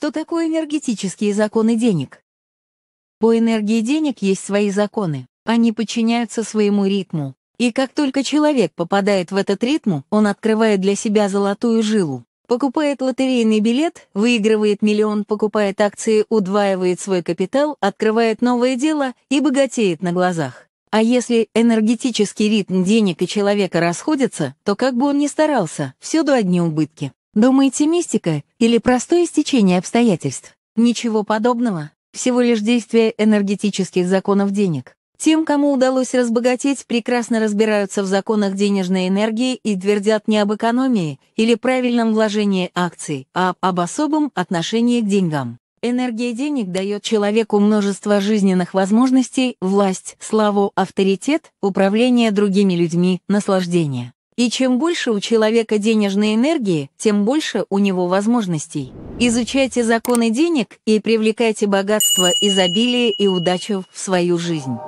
Что такое энергетические законы денег? По энергии денег есть свои законы, они подчиняются своему ритму. И как только человек попадает в этот ритм, он открывает для себя золотую жилу, покупает лотерейный билет, выигрывает миллион, покупает акции, удваивает свой капитал, открывает новое дело и богатеет на глазах. А если энергетический ритм денег и человека расходится, то как бы он ни старался, всюду одни убытки. Думаете, мистика или простое стечение обстоятельств? Ничего подобного, всего лишь действие энергетических законов денег. Тем, кому удалось разбогатеть, прекрасно разбираются в законах денежной энергии и твердят не об экономии или правильном вложении акций, а об особом отношении к деньгам. Энергия денег дает человеку множество жизненных возможностей, власть, славу, авторитет, управление другими людьми, наслаждение. И чем больше у человека денежной энергии, тем больше у него возможностей. Изучайте законы денег и привлекайте богатство, изобилие и удачу в свою жизнь.